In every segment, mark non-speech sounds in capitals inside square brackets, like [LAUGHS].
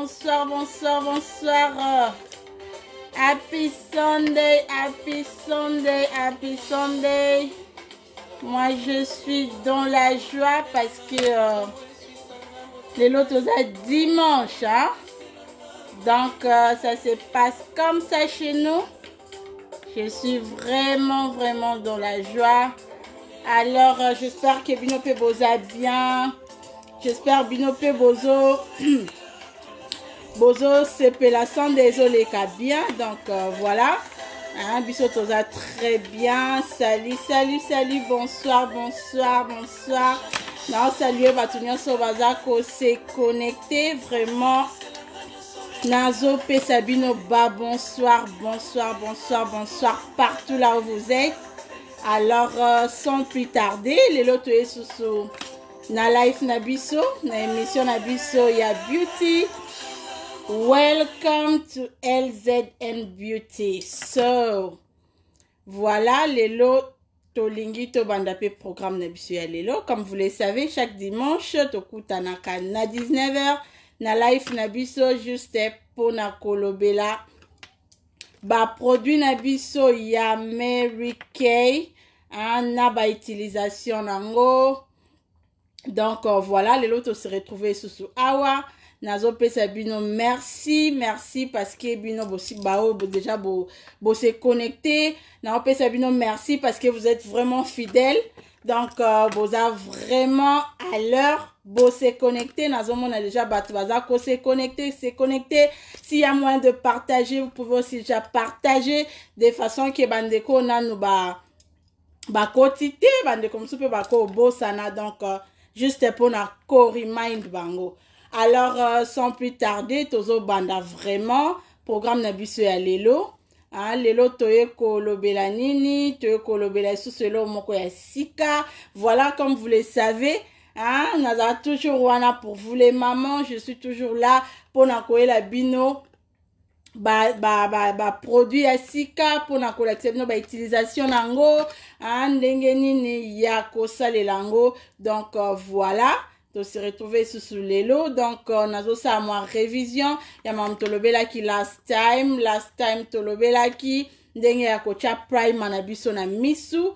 bonsoir, bonsoir, bonsoir. Happy Sunday, happy Sunday, happy Sunday. Moi, je suis dans la joie parce que euh, les lotos à dimanche. Hein? Donc, euh, ça se passe comme ça chez nous. Je suis vraiment, vraiment dans la joie. Alors, euh, j'espère que Bino Peboza bien. J'espère Bino Pebozo. [CLEARS THROAT] bozosepela sande ezoleka bien donc euh, voilà hein, biso toza très bien salut salut salut bonsoir bonsoir bonsoir naosalue bato nyonso baza koseconnecte vraiment nazopesa bino ba bonsoir bonsoir bonsoir bonsoir partout là où vous êtes alors euh, sans plus tarder lelo toye susu na life na biso na émission na biso ya beauty Welcome to LZN Beauty. So, voilà lelo tolingi tobanda pe programme na biso ya lelo comme vous le savez chaque dimanche tokutanaka na 19h na live na biso juste mpona kolobela baproduit na biso ya mary kay na bautilisation nango donc euh, voilà lelo tose retrouve esusu awa nazopesa bino merci merci parce que bino bosi bao déjà bose connecté naopesa bino merci parce que vous êtes vraiment fidèle donc euh, boza vraiment à l'heure bose connecté nazomona déjà bato baza kose connecté se connecté s'il y a moyen de partager vous pouvez aussi déjà partager de façon ke bandeko nanu ba bakoti te bandeko mosusu mpe bakobosana donc euh, juste mpona co remind bango alors euh, sans plus tarder tozobanda vraiment programme na biso ya lelo lelo toye kolobela nini toye kolobela lisusu eloko moko ya sika voilà comme vous le savez hein, nazala toujours wana pour vous les mamans je suis toujours là mpona koyela bino baproduit ba, ba, ba ya sika mpona kolakisa bino bautilisation na yango ndenge nini ya kosalela yango donc euh, voilà toseretourve susu lelo donc euh, nazosala mwa revision ya makambo tolobelaki last time last time tolobelaki ndenge ya kotya prime na biso na misu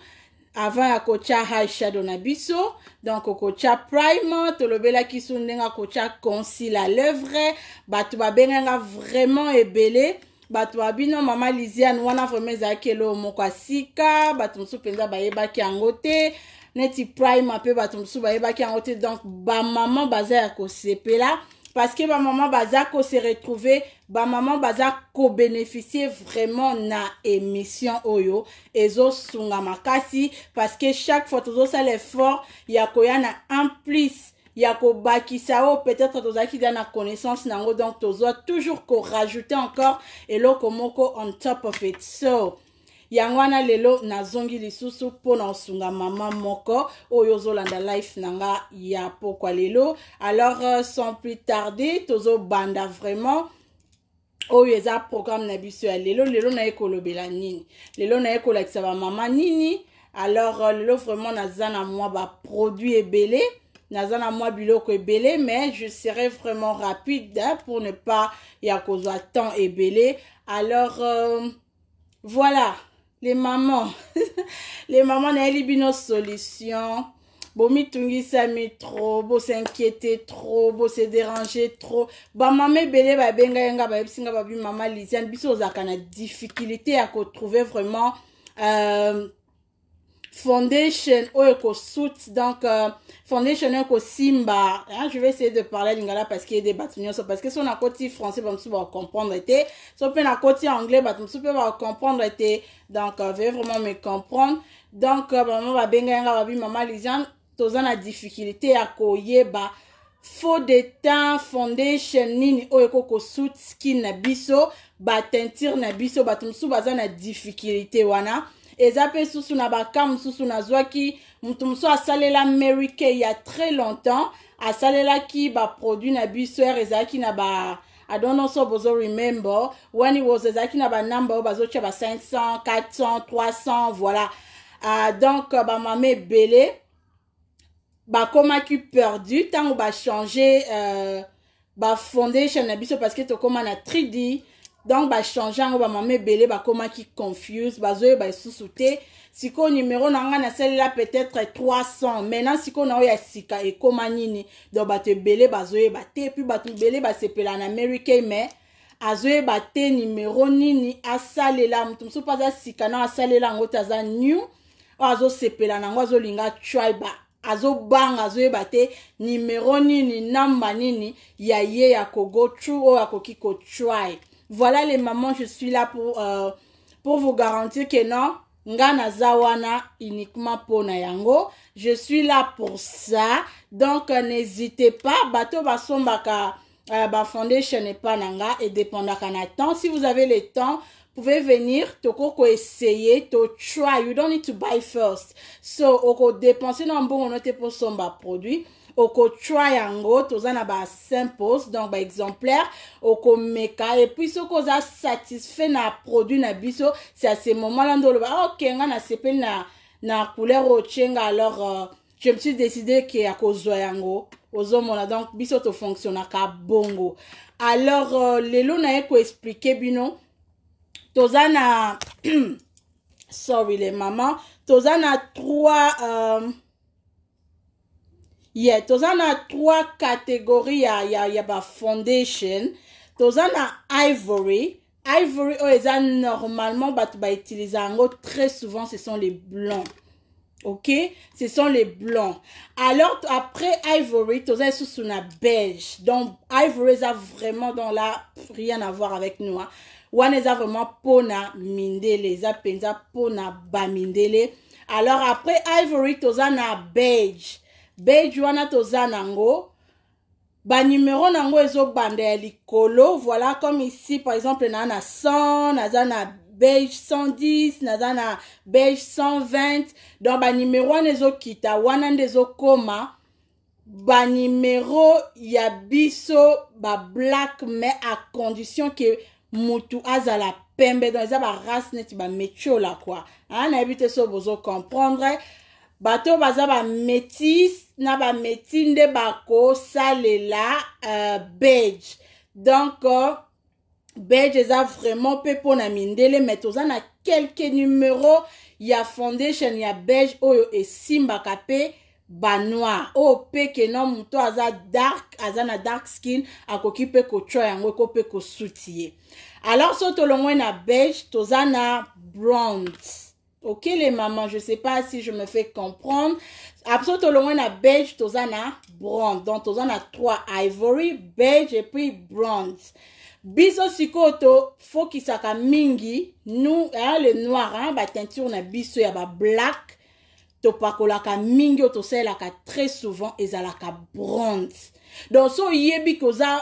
avant ya kotya high shadow na biso donc okotya prime tolobelaki so ndenge akotya consil à l'œuvre bato babenganga vraiment ebele bato babino mama lisiane wana vraiment ezalaki eloo moko ya sika bato mosusu mpenza bayebaki yango te neti prime mpe bato mosusu bayebaki yango te donc bamama baza ya kosepela parceke bamama baza kose retrouve bamama baza kobénéficie vraiment na émission oyo ezosunga makasi parceke chaque fois tozosala effort ya koya na un plus ya kobakisa oyo peut-être tozalaki da na connaissance na yango donc tozwa toujours korajoute encore eloko moko on top of it so yango wana lelo nazongi lisusu mpona osunga mama moko oyo ozolanda life na nga ya pokwa lelo alors euh, sans plus tarder tozobanda vraiment oyo eza programme na biso ya lelo lelo naye kolobela nini lelo naye kolakisa bamama nini alors euh, lelo vraiment naza na mwa baproduit ebele naza na mwa biloko ebele mais je serai vraiment rapide hein, pour ne pas ya kozwa temps ebele alors euh, voilà les mamans [LAUGHS] les mamans nayeli bino solution bomitungisami trop bosinquiété trop bose dérange trop bamama ebele babenga yanga bayebisi nga babi mama lisiane biso ozalaka na difficulté ya kotrouve vraiment euh, foundation oyo ekosuti donc euh, foundation oyo ekosimba hein, je vais essayer de parler lingala parce que ede bato nyonso parce que so nakoti français bato mosusu bakocomprendre te so mpe nakoti anglais bato mosusu mpe bakocomprendre te donc euh, veuille vraiment me comprendre donc euh, mama babenga yanga babi mama lisiane toza na difficulté ya koyeba faux de temps foundation nini oyo ekokosuti skin na biso batentire na biso bato mosusu baza na difficulté wana eza mpe susu na baka mosusu nazwaki motu mosusu asalela mary kay ya très longtemps asalelaki baproduit na biso ere ezalaki na ba i don't know so bozo remember when it was ezalaki na banambe oyo bazotia ba 500 400 300 voilà uh, donc bamama ebele bakomaki perdu ntango bachange uh, bafoundation na biso parce que tokóma na 3d donc bachange yango bamama ebele bakomaki confuse bazoyeba lisusu te sikoyo nimero na ngai nasalela peut-être 300 maintenant sikoyo na oyo ya sika ekóma nini donc bato ebele bazoyeba te puis bato ebele basepela na americain mais azoyeba te nimero nini asalela moto mosusu mpo aza sika na asalela yango te aza new oyo oh, azosepela na yango azolinga tribe azobanga azoyeba te nimero nini namba nini ya ye ya kogo tru oyo oh, akoki kotry voilà les mamans je suis là pour euh, pour vous garantir que non nga naza wana uniquement mpona yango je suis là pour ça donc euh, n'hésitez pas bato basombaka euh, bafoundation epa na nga edépendaka na temps si vous avez le temps pouvez venir tokoko essaye to try you don't need to buy first so okodépense na mbongo no te posomba produit okotwa yango toza na basimpos donc baexemplaire okomeka epuis soki oza satisfait na produit na biso c'est à ce moment là nde oloba oke nga nasepeli na, na couleur otyenga alors euh, je me suis décidé ke akozwa yango ozomona donc biso tofonctionnaka bongo alors euh, lelo naye koexplike bino toza na [CLEARS THROAT] sorry le mama toza na trois euh, ye toza na trois kategori ya, ya, ya bafoundation toza na ivory ivory oyo eza normalement bato bautilize yango très souvent ce sont les blancs ok ce sont les blancs alors après ivory toza lisusu na belge donc ivory eza vraiment dans la rien à voir avec nous hein. wana eza vraiment mpona mindele eza mpenza mpona bamindele alors après ivory toza na belge bage wana toza nango banimero nango ezobanda ya likolo voilà comme ici par exemple naa na 100 naza na bege 110 naza na bege 120 donc banimero wana ezokita wana nde ezokoma banimero ya biso bablack mais à condition ke motu azala pembe donc eza barace neti bametiola kua ah, nayebi te so bozocomprendre bato oyo baza bamétis na bamétis nde bakosalela uh, bage donc uh, bage eza vraiment mpe mpona mindele me toza na quelque numero ya foundation ya bage oyo esimbaka mpe banoir oyo mpe keno moto aza dark aza na dark skin akoki mpe kotywa yango eko mpe kosuti ye alors so tolongwe na bage toza na bronze ok les mamans je sais pas si je me fais comprendre après tolongwe na beige toza na bronze donc toza na trois ivory beige et puis bronze biso sikoyo tofokisaka mingi nu ya le noir hein, bateinture na biso ya bablack topakolaka mingi oyo tosalelaka très souvent ezalaka bronze donc so oyebi koza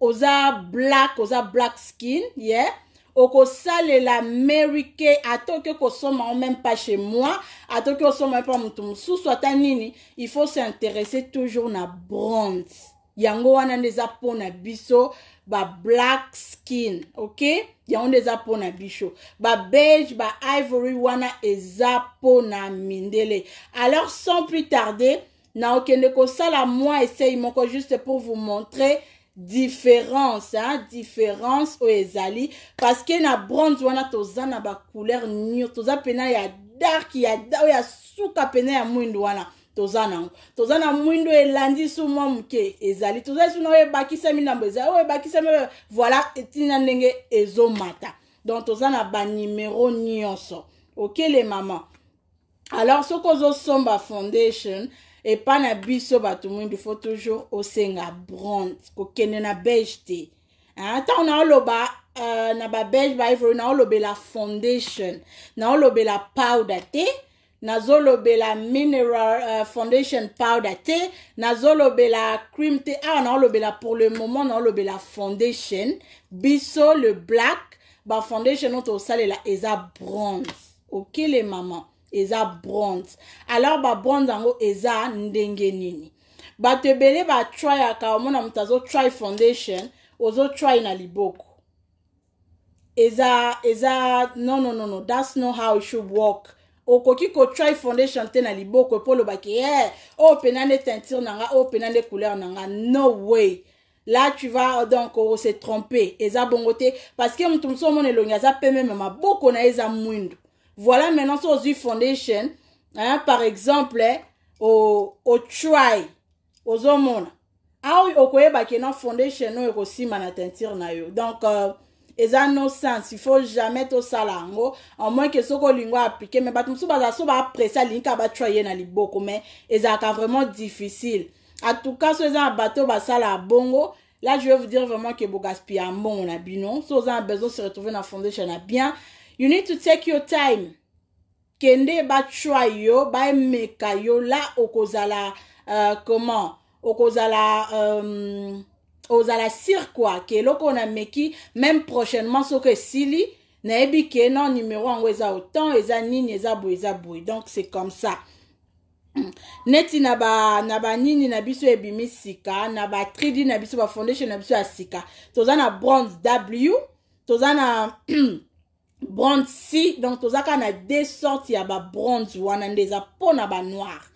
oza black oza black skin ye yeah? okosalela merike atoki kosomba ngo même pas chez moi atoki kosomba mpe pa motu mosusu ata nini il faut s'intéresser toujours na bronze yango wana nde eza mpona biso bablack skin ok yango nde eza mpona biso babege baivory wana eza mpona mindele alors sans plus tarder naokende kosala mwa esei moko juste pour vous montrer différence hein? différence oyo ezali parce que na bronze wana toza na bacouleur nio toza pena ya dark ya oyo ya suka pena ya mwindu wana toza nango toza na mwindo elandi so mwa moke ezali toza lisu na oyo ebakisami nambo ezali oyo ebakisami voilà ntina ndenge ezomata donc toza na banimero nyonso okele mama alors soki ozosomba foundation epai na biso bato mwindu fo toujours osenga bronze kokende na bege te ah, ntango naoloba uh, na babege baivory naolobela foundation naolobela powder te nazolobela mineral uh, foundation powder te nazolobela cream te awa ah, naolobela pour le moment naolobela foundation biso le black bafoundation oyo tosalela eza bronze okele okay, mama eza bronze alors babronze yango eza ndenge nini bato ebele batrayaka omona moto azotry foundation ozotry na liboko eza eza no no no no that's not how it should work okoki kotry foundation te na liboko mpo olobaki e hey, oyo oh, mpena nde teinture na nga oyo oh, mpena nde couleur na nga no way là tu vas oh, donc ose trompe eza bongo te parce que moto mosusu omona elongi aza pembe me maboko na ye eza mwindu Voilà maintenant sur The Foundation. Hein, par exemple, eh, au, au try, aux hormones. awa ah okoyeba ke na foundation oyo ekosima na teinture na yo donc euh, eza no sens il faut jamais tosala yango en moins ke soki olingi appliqué mais bato mosusu bazala so baapresse alingi kaka batwa ye na liboko mais ezalaka vraiment difficile en tout cas so eza na bato oyo basala bongo là je vais vous dire vraiment ke bogaspilla mbongo na bino so oza na besoin se retrouver na foundation na bien you need to take your time kende batry yo baemeka yo la okozala uh, comment okozala um, euh, ozala sire kua ke eloko oyo nameki même prochainement soki esili nayebi ke non numéro yango eza autant eza nini eza boye eza boye donc c'est comme ça neti na banini ba na biso ebimi sika na ba 3d na biso bafoundation na biso ya sika toza na bronze w toza na [CLEARS THROAT] bronze donc toza kaka na de sorte ya babronze wana nde eza mpona banoire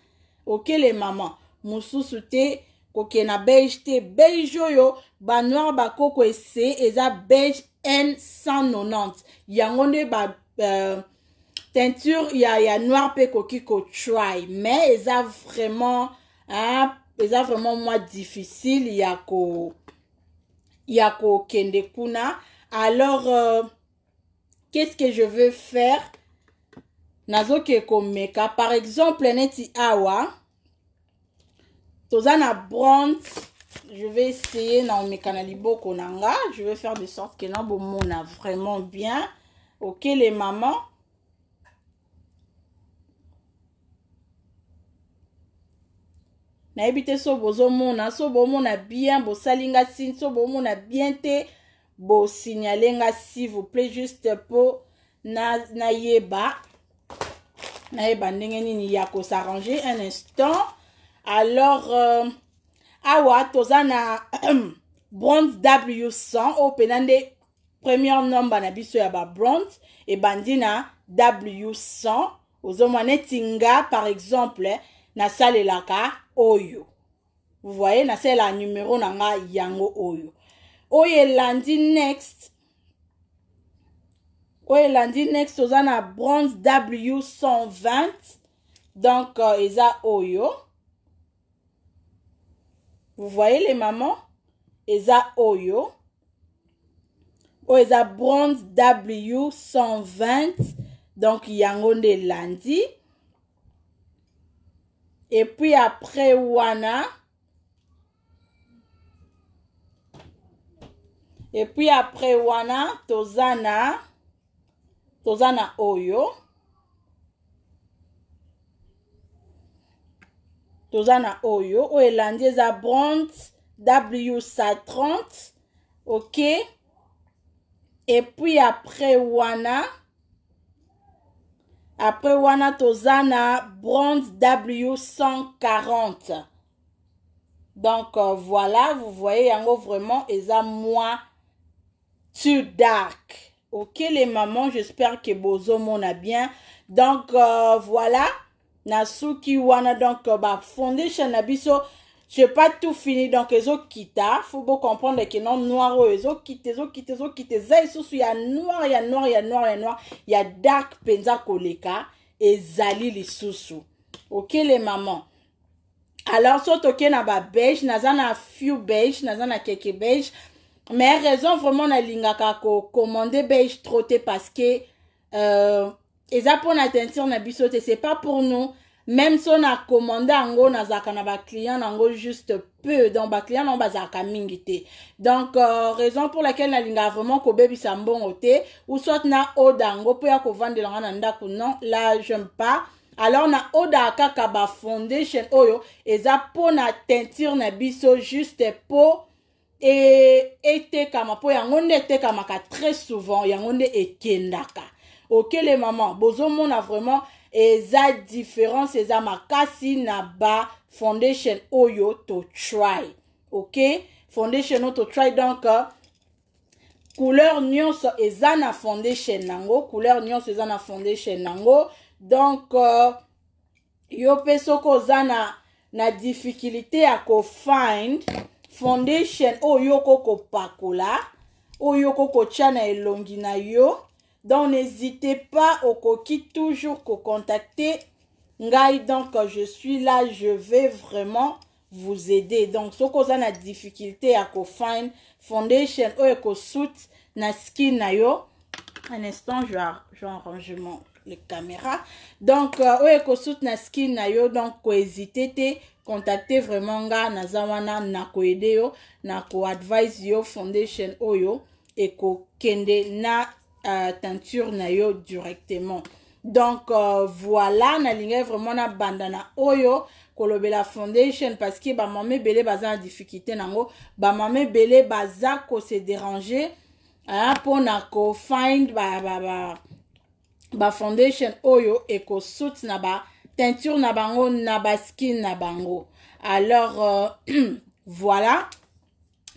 okelemama mosusu te kokee na beige te beige oyo banoire bakoko ese eza beige n 190 yango nde ba euh, teinture ya, ya noire mpe ekoki kotry mais eza vraiment hein, eza vraiment mwa difficile ya ko ya kokende kuna alors euh, qu'est-ce que je veux faire nazoke komeka par exemple neti awa toza na bronze je vais essayer naomeka na liboko na nga je vais faire de sorte ke nabomona vraiment bien okelemama okay, nayebi te so bozomona so bomona bien bosali nga sini so bomona bien te bosignale nga s'il vous plaît juste mpo nayeba na nayeba ndenge nini ya kosarrange un instant alors euh, awa toza na [CLEARS THROAT] bronze w100 oyo mpena nde première nombre na biso ya babronze ebandi na w100 ozomwa neti nga par exemple nasalelaka oyo vous voyez nasalela numero na nga yango oyo oyo elandi next oyo elandi next toza na bronze w120 donc euh, eza oyo vous voyez les mamans eza oyo oyo eza bronze w120 donc yango nde elandi epuis après wana epuis après wana toza na toza na oyo toza na oyo oyo elandi eza bront w130 ok epuis après wana après wana toza na bronze w140 donc euh, voilà vous voyez yango vraiment eza mwa too dark. Ok les mamans, j'espère que bozomona bien. Donc euh, voilà, nasuki wana donc euh, ba foundation na biso j'ai pas tout fini donc ezo kita faut beau comprendre que non noir oh, ezo kita ezo kita ezo kita za isusu ya noir ya noir ya noir ya noir ya dark penza koleka ezali lisusu ok les mamans alors so toke na ba beige naza na few beige naza na keke beige mais raison vraiment nalingaka kocommande beige trop te parce que euh, eza mpona teinture na biso te c'est pas pour nous même so na commande yango nazalaka na baclient nango juste peu donc baclient nango bazalaka mingi te donc euh, raison pour laquelle nalingaka vraiment kobebisa mbongo te ou soit na oda yango mpo ya kovandelanga na ndako non la j'aime pas alors na odaka kaka bafoundation oyo eza mpo na teinture na biso juste mpo po e etekama mpo yango nde etekamaka très souvent yango nde ekendaka okele mama bozomona vraiment eza différence eza makasi na ba foundation oyo to try ok foundation oyo to try donc couleur nyonso eza na foundation nango couleur nyonso eza na foundation nango donc uh, yo mpe soki oza na na difficulté ya kofind foundation oyo Pakola Pakola oyo Koko chanai yo donc n'hésitez pas qui toujours contacter ngai donc je suis là je vais vraiment vous aider donc so que na difficulté ko fine. foundation oyo suit na skin na yo un instant je vais rangement les caméras donc euh, oyo Sout na skin yo donc n'hésitez contacte vraiment nga naza wana nakoyede yo nakoadvise yo foundation oyo ekokende na uh, teinture na yo directement donc uh, voilà nalingai vraiment nabanda na oyo kolobela foundation parce que bamama ebele baza na difficulté nango bamama ebele baza kose déranger mpona kofind ba, ba, ba, ba foundation oyo ekosuti na ba teinture na bango na baskin na bango alors euh, [CLEARS THROAT] voilà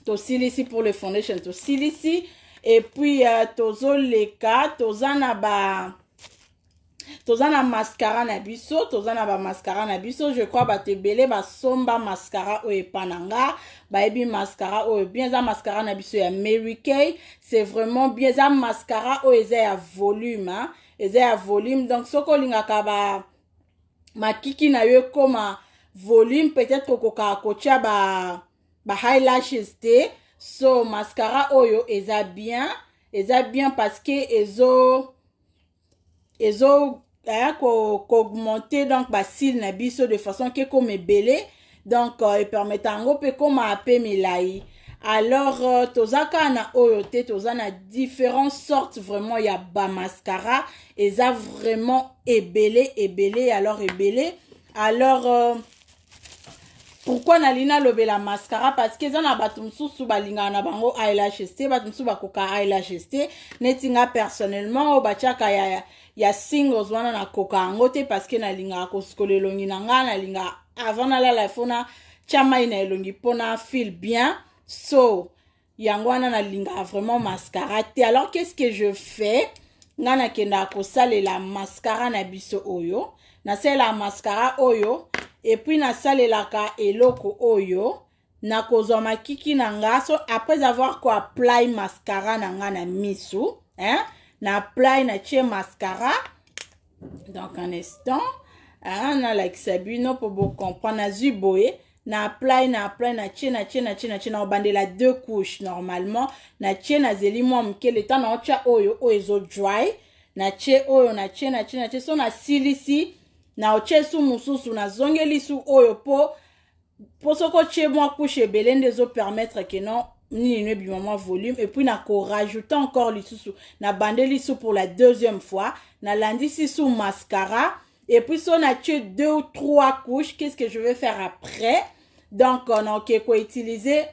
tosilisi pour le foundation tosilisi et puis euh, tozoleka toza na ba toza na mascara na biso toza na bamaskara na biso je crois bato ebele basomba mascara oyo epa na nga bayebi mascara oyo bien eza mascara na biso ya mary kay c'est vraiment bien eza mascara oyo eza ya volume hein? eza ya volume donc soki olingaka ba makiki na yo ekóma volume peut-être okokaka kotia ba ba highlashes te so mascara oyo eza bien eza bien parce que ezo ezo aya koaugmente ko donc basile na biso de façon ke ekóma ebele donc euh, epermeta yango mpe ekóma pe milai alors euh, tozaka na tozana te différentes sortes vraiment ya et ça vraiment ebele ebele alors ebele alors euh, pourquoi lobe la mascara parce que zana na bato mosusu linga na bango ilhst batumsu ba koka eyelashes neti netinga personnellement ou bachaka ya, ya singles wana na koka angote parce que nalinga ako skole longi nanga nalinga avant la fona chama ina na elongi pona feel bien so yango wana nalingaka vraiment mascara te alors qu'est-ce que je fais nga nakendaka kosalela mascara na biso oyo nasalelaka mascara oyo epuis nasalelaka eloko oyo nakozwa makiki na nga so après avoir koapply mascara na nga na misu hein? na apply natie mascara donc un instant hein? nalakisa bino mpo bocomprendre nazwi boye na apply na apply na tie na tie na tie na tie naobandela deux couches normalement na tie nazeli mwa moke leta naotia oyo oyo ezodry na tie oyo na tie na tie na tie so nasilisi naotie su mosusu nazongeli su oyo mpo mpo soko tie mwa couche ebele nde ezopermettre ke non nini no ebima mwa volume et puis nakorajoute encore lisusu nabandeli su pour la deuxième fois nalandisi su mascara Et puis, si on a tué deux ou trois couches, qu'est-ce que je vais faire après donc naoke koutilize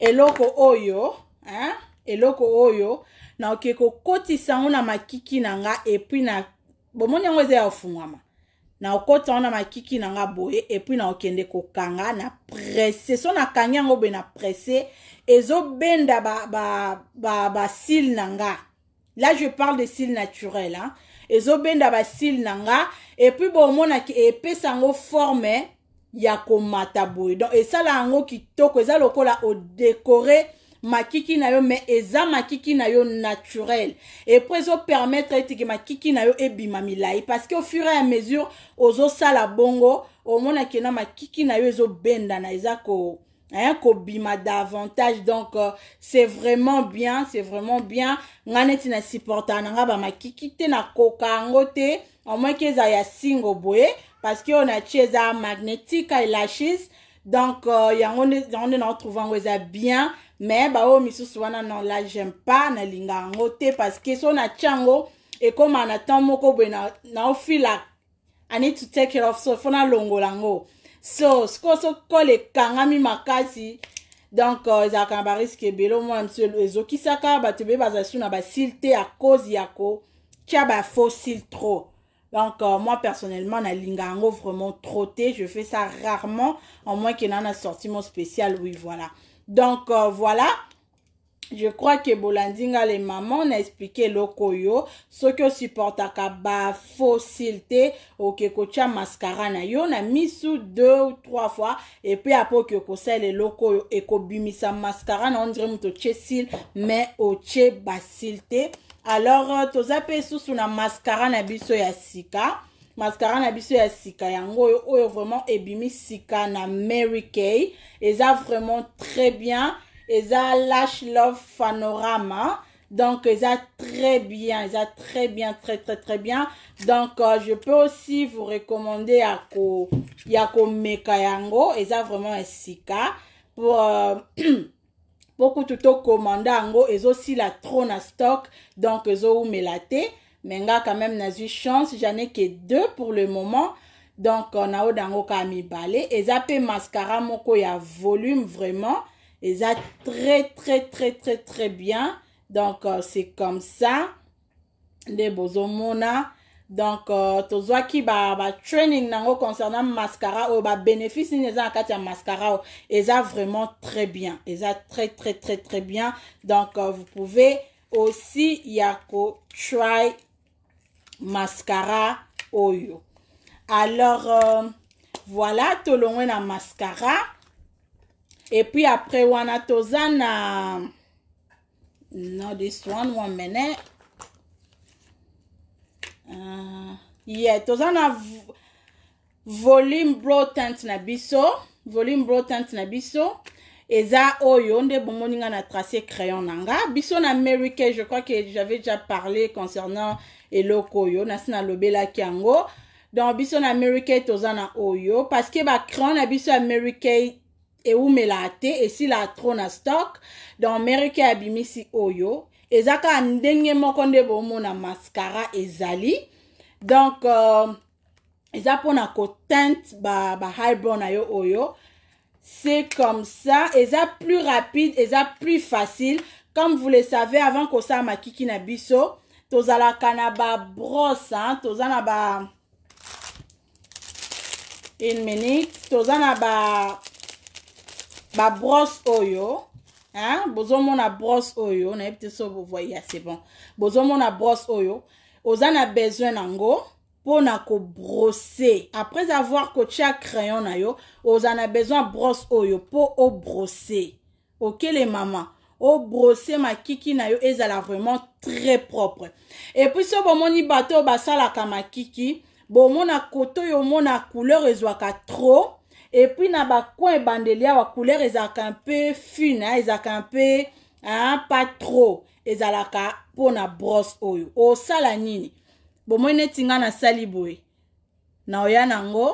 eloko oyo hein? eloko oyo naoke kokotisa yango na makiki na nga epui na bomoni yango eza ya ofungwama nakokota yango na makiki na nga boye epui naokende kokanga na presse so nakangi yango boye na presse ezobenda basile ba, ba, ba, na nga là je parle de sile naturel hein? ezobenda basile na nga epui bomonaki epesa yango forme ya komata boye donc esala yango kitoko eza lokola odekore makiki na yo me eza makiki na yo naturel epui ezopermettre etike makiki na yo ebima milai parceke ofur ya mesure ozosala bongo omonaki na makiki na yo ezobendana eza ko hein, kobima davantage donc euh, c'est vraiment bien c'est vraiment bien nga neti na supporta nanga bamakiki te nakoka yango te omwaki eza ya singo boye paske on atie eza magnétique eyelashes donc euh, yango nde na otrouve yango eza bien me baoyo misusu wana non la jaime pas nalinga yango te paske so natie yango ekómaa na temps moko boye naofila i need to take care of so fo nalongola yango so sikoyo sokola ekangami makasi donc euh, ezalaka na bariske ebele omona misu ezokisaka bato ebele bazala su na basile te ya kozi ya kotia bafaux sile trop donc euh, moi personnellement nalinga yango vraiment trotter je fais ça rarement en moins que nana sorti mon spécial oui voilà donc euh, voilà je crois que bolandinga les mamans na expliqué eloko oyo soki osupportaka bafosile te oke kotia mascara na yo na misu deux ou trois fois epui apo oke kosala eloko oyo ekobimisa mascara na ondire moto otie sile mais otie basile te alors euh, toza mpe susu na maskara na biso ya sika maskara na biso ya sika yango oyo oyo vraiment ebimi sika na mary kay eza vraiment très bien eza lash love panorama donc eza très bien eza très bien très très très bien donc euh, je peux aussi vous recommander ya ko ya komeka yango eza vraiment ya sika pour euh, [CLEARS THROAT] mpo kutu tokomanda yango ezosila trop na stock donc ezoumela te me nga quand même nazwi chance j'en ai que deux pour le moment donc naoda yango kaka mibale eza mpe mascara moko ya volume vraiment eza très très très très très bien donc euh, c'est comme ça nde bozomona donc uh, tozwaki batraining ba nango concernant mascara oyo babénéfice nini eza na kati ya mascara oyo eza vraiment très bien eza très très très très bien donc uh, vous pouvez aussi ya kotry mascara oyo alors euh, voilà tolongwe na mascara et puis après wana toza na no this one one minute uh, ye yeah. toza na volume blow tent na biso volume blow tent na biso eza oyo nde bomoni nga na trace crayon na nga biso na americain je crois que j'avais déjà parlé concernant eloko oyo nasi nalobelaki yango donc biso na americain toza na oyo parce que bacrayon na biso americain eumelaka te esilaka trop na stock donc americain abimisi oyo eza kaka ndenge moko nde bomona mascara ezali donc euh, eza mpona kotinte bahibrow ba na yo oyo c'est comme ça eza plus rapide eza plus facile comme vous le savez avant kosala makiki na biso tozalaka na babrose toza na ba une minute toza na ba babrose oyo bozomona brosse oyo nayebi te so bovoye ya ah, c'est bon bozomona brosse oyo oza na besoin nango mpona kobrose après avoir kotia crayon na yo oza na besoin brosse oyo mpo obrose okelemama obrose makiki na yo ezala vraiment très propre epuis so bomoni bato oyo basalaka makiki bomona kote oyo omona couleur ezwaka trop epuis na bacoin ebandeli awa couleur ezalaka mpe fine ezalaka mpe pa trop ezalaka mpona brosse oyo osala nini bomoi neti ngai nasali boye na oya nango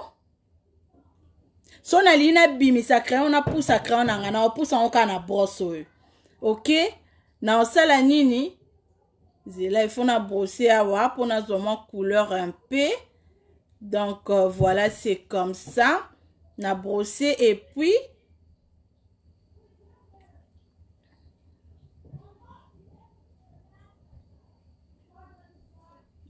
so nalingi nabimisa crayon napusa crayon na ngai naopusa yango kaka na brosse oyo ok naosala nini zela ifo na brosse awa mpona zwa mwa couleur mpe donc euh, voilà c'est comme ça na brosser et puis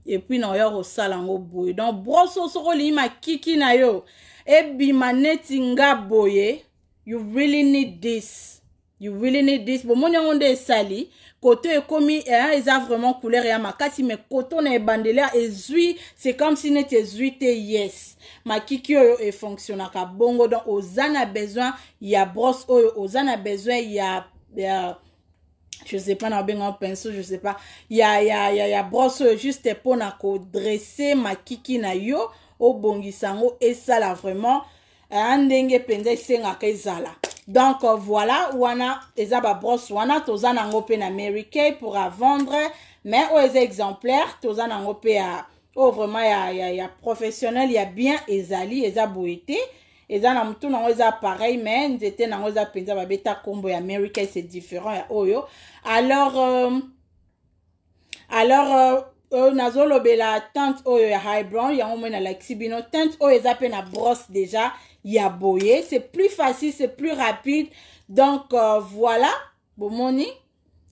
epui na oya kosala yango boye donc broso soki olii makiki na yo ebima neti nga boye eh? you really need this you really need this bomoni yango nde esali koto ekomi eh, eza vraiment couleur ya makasi mais koto na ebandela ezwi c'est comme si neti ezwi te yes makiki oyo efonctionnaka bongo donc oza na besoin ya brosse oyo oza na besoin ya, ya je sais pas nabenga ngo pinceau je sais pas ya, ya, ya, ya brosse oyo juste mpona kodresse makiki na yo obongisa yango esala vraiment ah, ndenge mpenza esengaka ezala donc euh, voilà wana eza babrose wana toza nango mpe na mary kay pour avendre mais oyo oh, eza exemplaire toza nango mpe ya oyo oh, vraiment ya, ya, ya professionnel ya bien ezali eza boye te eza na motu nango eza pareil mais nzete nango eza mpenza babeta nkombo ya mary kay c'est différent ya oyo alors euh, alors euh, oyo euh, nazolobela tente oyo ya high brown yango moi nalakisi bino tente oyo eza mpe na brosse déjà ya boye c'est plus facile c'est plus rapide donc euh, voilà bomoni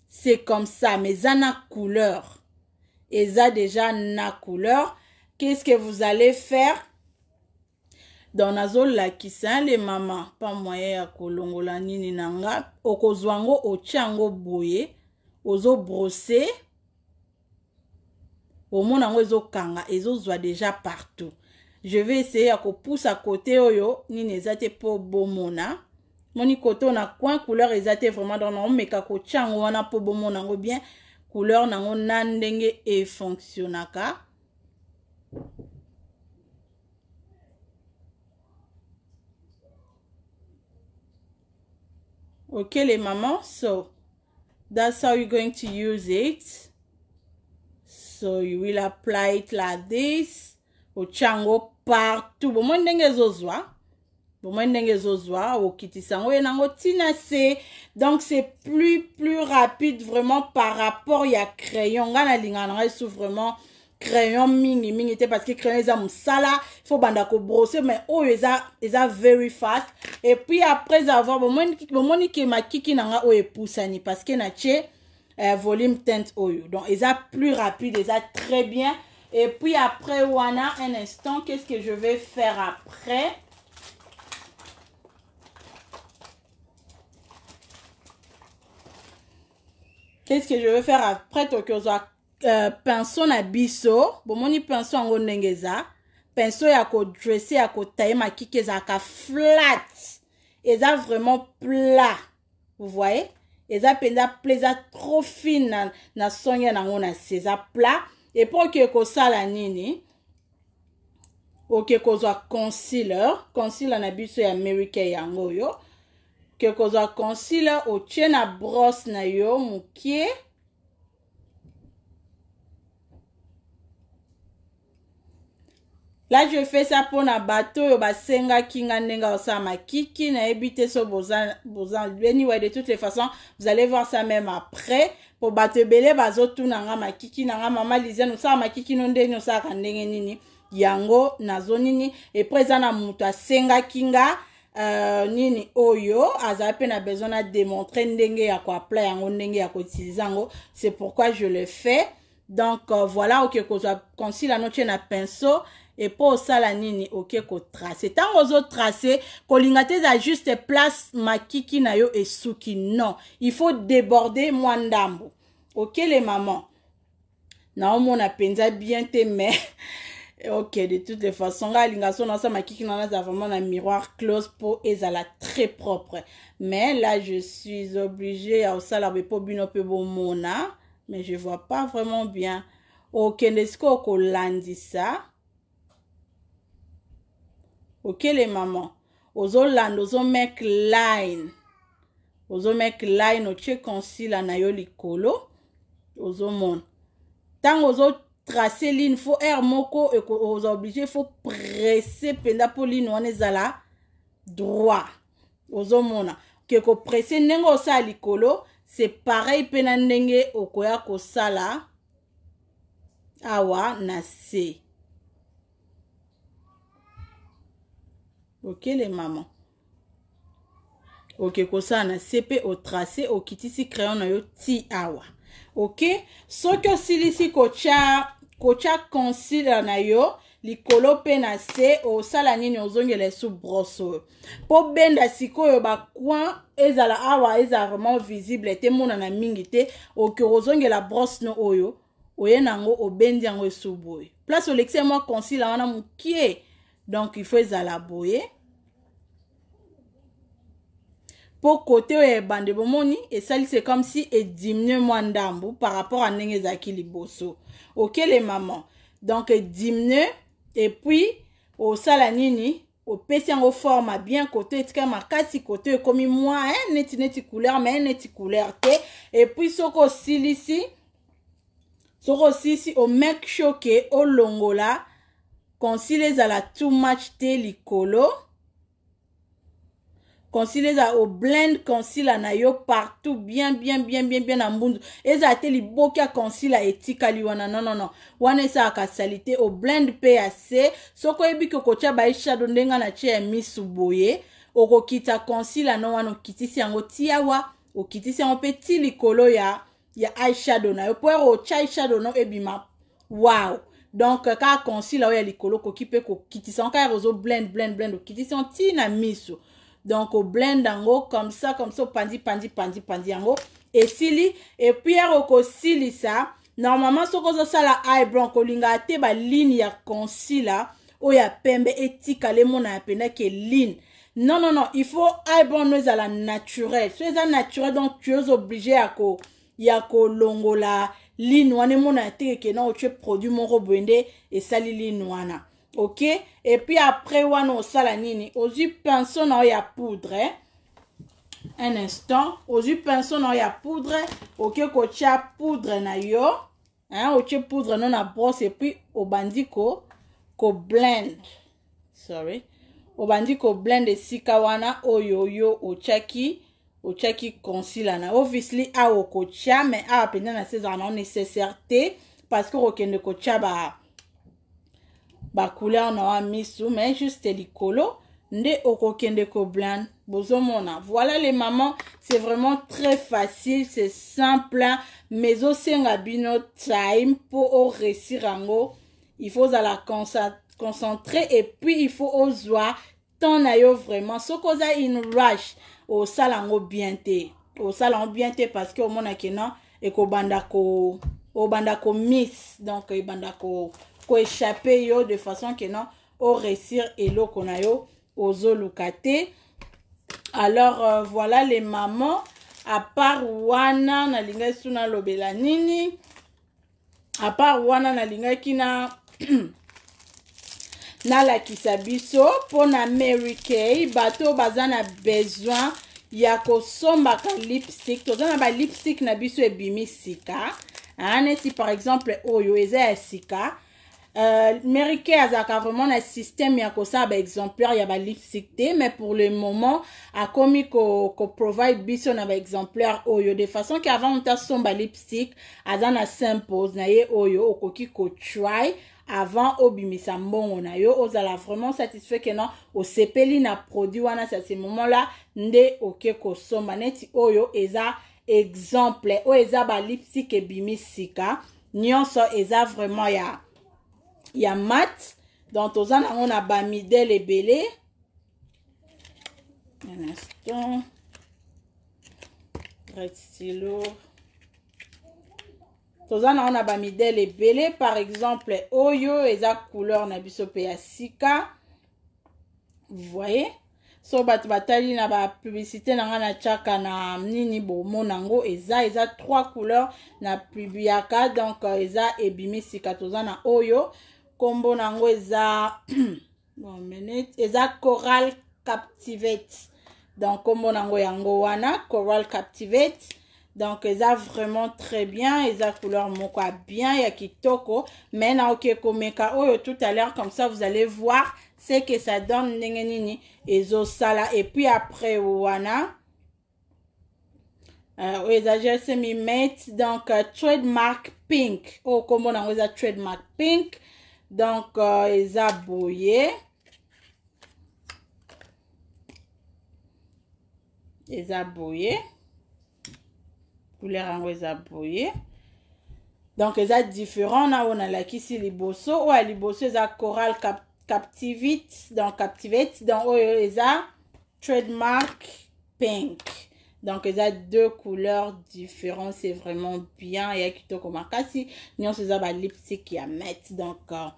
c'est comme ça mais eza na couleur eza déjà na couleur qu'est ce que vous allez faire donc nazolakisa lemama pa moyen ya kolongola nini na nga okozwa yango otya yango boye ozobrose omona yango ezokanga ezozwa deja partout je vais essayer ya kopusa kote oyo nini eza te mpo bomona moni kote oyo na coin couleur eza te vraiment donc naomeka kotia yango wana mpo bomona yango bien couleur nango na ndenge efonctionnaka okay les mamans so that's how you're going to use it so you will apply it like this otya yango partout bomoi ndenge ezozwa bomoi ndenge ezozwa okitisa yango ye nango ntina se donc c'est plus plus rapide vraiment par rapport ya crayon ngai nalingaka na ngai esu vraiment crayon mingimingi te parce que crayon eza mosala fo banda kobrose mais oyo eza eza very fast et puis après avoir bomoni ke makiki na nga oyo epusani parce que na tie eh, volume tinte oyo donc eza plus rapide eza très bien Et puis après Wana, un instant, qu'est-ce que je vais faire après Qu'est-ce que je vais faire après tokozwa euh, pinceau na biso bomoni pinceau yango ndenge eza pinceau ya kodresse ya kotaye makiki ezalaka flat eza vraiment plat vous voyez eza mpenza pla eza trop fine na, na songe nango na se eza plat epuis oke kosala nini oke kozwa concealer concealer na biso ya americain yango oyo oke kozwa concealer otie na brosse na yo mokie la je fais ça mpona bato oyo basengaki nga ndenge osala oh, makiki nayebi te so bozalbeni anyway, de toutes les façons vous allez voir ça même après mpo bato ebele bazotuna nga makiki na nga mama lisiane osala makiki no ndeni osalaka ndenge nini yango nazo nini epres eza na moto asengaki nga uh, nini oyo oh, azali mpe na besoin na démontre ndenge ya koapply yango ndenge ya koutilize yango c'est pourquoi je le fais donc uh, voilà oke okay, kozwa consile ano tie na pinceau epo osala nini oke kotrace ntango ozotrace kolinga te eza juste place makiki na yo esuki non il faut déborde mwa ndambo okele mama naomona mpenza bien te mais [LAUGHS] ok de toutes les façons nga alinga so naosa makiki na naza vraiment na miroir close mpo ezala très propre mais là je suis obligé ya kosala bepo bino mpe bomona mais je vois pas vraiment bien okende sikoyo kolandisa okelemama ozolanda ozomake line ozomake line otie consila na yo likolo ozomona ntango ozotrace ligne fo aire moko oza oblige fo presse mpenza mpo ligne wana ezala droit ozomona oke kopresse ndenge osala likolo se pareil mpe na ndenge okoya kosala awa na se bokelemama oke kosala na se mpe otrace okitisi crayon na yo ti awa ok soki osilisi kotya kotya consiler na yo likolo mpe na se osala nini ozongela esu brosse oyo mpo benda sikoyo bacoin ezala awa ezala vraiment visible te monana mingi te oke ozongela brosse no oyo oye na yango obendi yango esu boye place olekisi mwa consiler wana mokie donc il faut ezala boye mpo kote oyo ebanda bomoni esalisi comme si ediminue mwa ndambu par rapport à ndenge ezalaki liboso okele mama donc ediminue et puis osala nini opesi yango forme bien kote etika makasi kote ekomi mwa eh, neti neti couleur mais eh, neti couleur te et puis soki osilisi soki osilisi omake sure ke olongola consile ezala too much te likolo consile ezala oblende consila na yo partout bien bien bien bien bien na mbundu ezala te liboki ya consila etikali wana nonono non. wana esalaka sali te oblende mpe ya se soki oyebiki okotya baeshado ndenge na tye ya misu boye okokita consila no wana okitisi yango ti awa okitisi yango mpe ti likolo ya ya eyeshadow na yo mpo ero otya eyeshadow no ebima wow donc kaka euh, concile oyo ya likolo okoki mpe kokitisa yango kaka ozo blend blend blend okitisa yango ntina miso donc oblend yango comme ça comme ça opandi pandi pandi pandi yango esili epuis yaka okosilisa normalement soki ozosala ibron kolingaka te baline ya consila oyo ya pembe etikala emonana mpendaki eline non non non il faut ibron no ezala naturel so eza naturel donc tu es obligé ya kolongola ko lino wana emona eteke na otie produit moko boye nde esali lino wana ok epuis après wana osala nini ozwi pinceau na yo ya poudre eh? un instant ozwi pinceau na yo ya poudre oke kotia poudre na yo hein, otie poudre no na brosse epuis obandi ko koblend sorry obandi koblend esika wana oyo yo otiaki otiaki consila na obviously awa okotia me awa mpenza na se ezala nao nécessaire te parce que okokende kotia ba bacouleur na wa misu mais juste likolo nde okokende koblande bozomona voilà les mamans c'est vraiment très facile c'est simple mais ezosenga bino time mpo oresir yango il faut ozala concentré et puis il faut ozwa temps na yo vraiment soki oza in rush osala yango bien te osala yango bien te parceke omonaki non ekobanda ko obanda komiss donc ebanda koéchappe ko yo de façon ke non oresir eloko na yo ozoluka te alors euh, voilà les mamans apart wana nalingaki su nalobela nini apart wana nalingaki na [CLEARS THROAT] nalakisa biso mpona mary kay bato oyo baza na besoin ya kosombaka lipstick toza na balipstick na biso ebimi sika ah, neti par exemple oyo eza ya sika Uh, mary kay azalaka vraiment na systeme ya kosala baexemplaire ya balipstick te mais pour le moment akomi koprovide ko biso na baexemplaire oyo de façon ke avant moto asomba lipstick aza na sympose na ye oyo okoki kotry avant obimisa mbongo na yo ozala vraiment satisfait ke non osepeli na produit wana c'est à ce moment là nde oke kosomba neti oyo eza exemple oyo eza balipstik ebimi sika nyonso eza vraiment ya ya mat donc toza nango na bamidele ebele un instant restilo toza nango na bamidele ebele par exemple oyo eza couleur na biso mpe ya sika voye so bato batali na bapublicité na ngai na tiaka na nini bomona yango eza eza trois couleur na publiaka donc eza ebimi sika toza na oyo nkombo na yango eza bon [CLEARS THROAT] minute eza coral captivate donc nkombo na yango yango wana coral captivate donc eza vraiment très bien eza couleur moko ya bien ya kitoko mais naoki ekomeka oyo tout à l'heure comme ça vous allez voir ce que ça donne ndenge nini ezosala et puis après wana oyo uh, eza gsmi mate donc uh, trademark pink oyo oh, nkombo nango eza trademark pink donc uh, eza boye eza boye couleur yango eza boye donc eza différent na oyo nalakisi liboso oyo ya liboso eza coral cap captivate donc captivate donc oyo eza trademark pink donc eza deux couleurs différentes c'est vraiment bien eya kitoko makasi nyonso eza balipstick ya mat donc uh,